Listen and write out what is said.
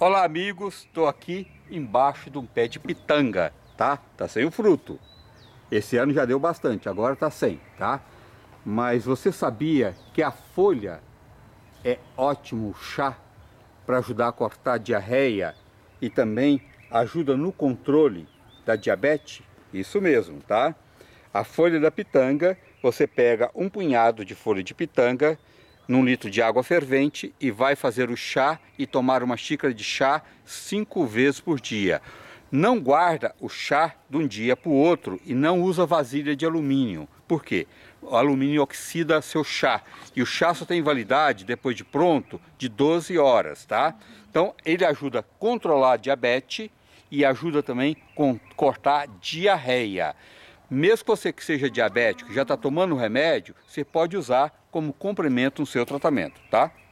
Olá, amigos. Estou aqui embaixo de um pé de pitanga, tá? Tá sem o fruto. Esse ano já deu bastante, agora tá sem, tá? Mas você sabia que a folha é ótimo chá para ajudar a cortar a diarreia e também ajuda no controle da diabetes? Isso mesmo, tá? A folha da pitanga, você pega um punhado de folha de pitanga, num litro de água fervente e vai fazer o chá e tomar uma xícara de chá cinco vezes por dia. Não guarda o chá de um dia para o outro e não usa vasilha de alumínio. Por quê? O alumínio oxida seu chá e o chá só tem validade depois de pronto de 12 horas, tá? Então ele ajuda a controlar a diabetes e ajuda também a cortar diarreia. Mesmo que você que seja diabético já está tomando o remédio, você pode usar como complemento no seu tratamento, tá?